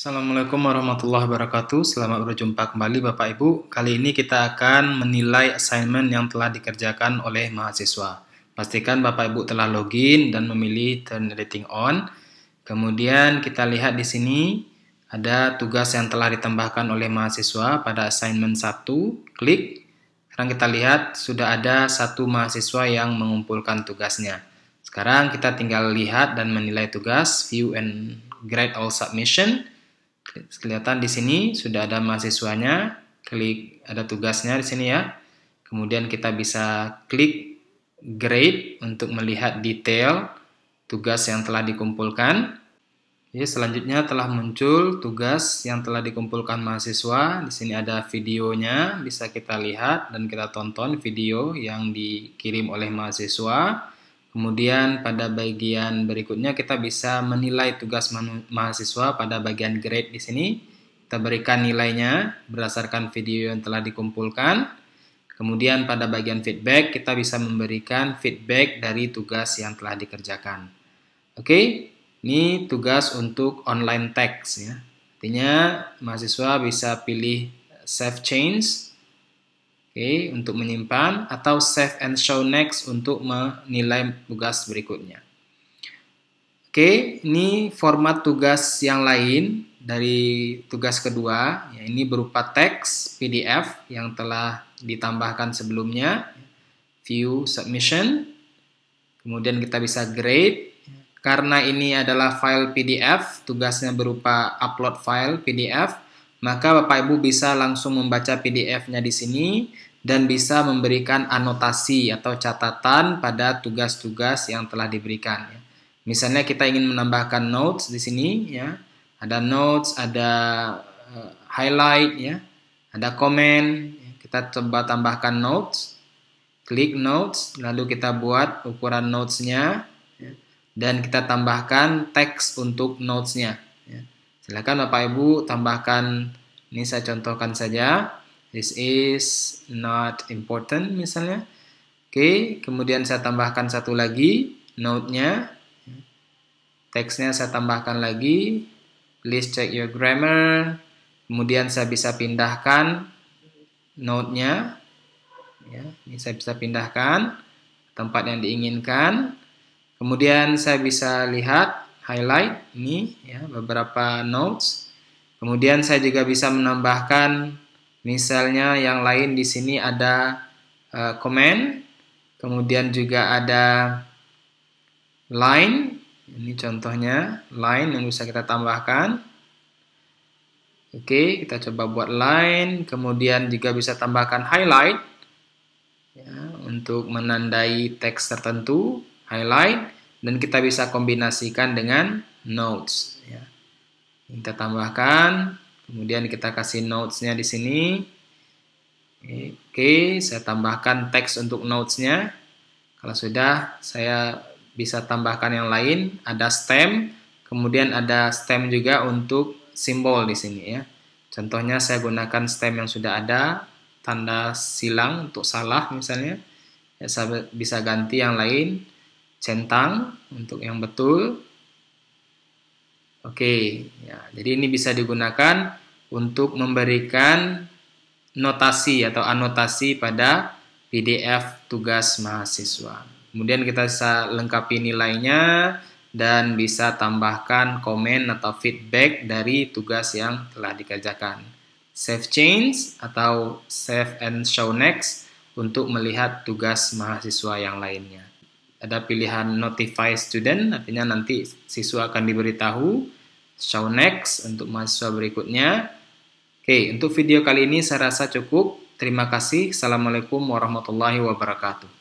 Assalamualaikum warahmatullahi wabarakatuh. Selamat berjumpa kembali Bapak Ibu. Kali ini kita akan menilai assignment yang telah dikerjakan oleh mahasiswa. Pastikan Bapak Ibu telah login dan memilih turn rating on. Kemudian kita lihat di sini ada tugas yang telah ditambahkan oleh mahasiswa pada assignment 1. Klik. Sekarang kita lihat sudah ada satu mahasiswa yang mengumpulkan tugasnya. Sekarang kita tinggal lihat dan menilai tugas, view and grade all submission. Kelihatan di sini sudah ada mahasiswanya, klik ada tugasnya di sini ya. Kemudian kita bisa klik grade untuk melihat detail tugas yang telah dikumpulkan. Oke, selanjutnya telah muncul tugas yang telah dikumpulkan mahasiswa. Di sini ada videonya, bisa kita lihat dan kita tonton video yang dikirim oleh mahasiswa. Kemudian pada bagian berikutnya kita bisa menilai tugas mahasiswa pada bagian grade di sini. Kita berikan nilainya berdasarkan video yang telah dikumpulkan. Kemudian pada bagian feedback kita bisa memberikan feedback dari tugas yang telah dikerjakan. Oke, ini tugas untuk online text ya. Artinya mahasiswa bisa pilih save change okay, untuk menyimpan atau save and show next untuk menilai tugas berikutnya. Oke, okay, ini format tugas yang lain dari tugas kedua. Ya, ini berupa teks PDF yang telah ditambahkan sebelumnya. View submission. Kemudian kita bisa grade. Karena ini adalah file PDF, tugasnya berupa upload file PDF maka Bapak Ibu bisa langsung membaca PDF-nya di sini dan bisa memberikan anotasi atau catatan pada tugas-tugas yang telah diberikan. Ya. Misalnya kita ingin menambahkan notes di sini, ya ada notes, ada eh, highlight, ya ada komen. Ya. Kita coba tambahkan notes, klik notes, lalu kita buat ukuran notesnya ya. dan kita tambahkan teks untuk notesnya. Silakan Bapak Ibu tambahkan. Ini saya contohkan saja this is not important misalnya oke kemudian saya tambahkan satu lagi note-nya teksnya saya tambahkan lagi please check your grammar kemudian saya bisa pindahkan note-nya ya, ini saya bisa pindahkan tempat yang diinginkan kemudian saya bisa lihat highlight ini ya beberapa notes kemudian saya juga bisa menambahkan Misalnya yang lain di sini ada uh, eh, comment, kemudian juga ada line. Ini contohnya line yang bisa kita tambahkan. Oke, kita coba buat line, kemudian juga bisa tambahkan highlight ya, untuk menandai teks tertentu, highlight, dan kita bisa kombinasikan dengan notes. Ya. Kita tambahkan Kemudian kita kasih notes-nya di sini. Oke, saya tambahkan teks untuk notes-nya. Kalau sudah, saya bisa tambahkan yang lain. Ada stem, kemudian ada stem juga untuk simbol di sini ya. Contohnya saya gunakan stem yang sudah ada, tanda silang untuk salah misalnya. Ya, saya bisa ganti yang lain, centang untuk yang betul, Oke, okay, ya, jadi ini bisa digunakan untuk memberikan notasi atau anotasi pada PDF tugas mahasiswa. Kemudian kita bisa lengkapi nilainya dan bisa tambahkan komen atau feedback dari tugas yang telah dikerjakan. Save change atau save and show next untuk melihat tugas mahasiswa yang lainnya ada pilihan notify student, artinya nanti siswa akan diberitahu show next untuk mahasiswa berikutnya. Oke, untuk video kali ini saya rasa cukup. Terima kasih. Assalamualaikum warahmatullahi wabarakatuh.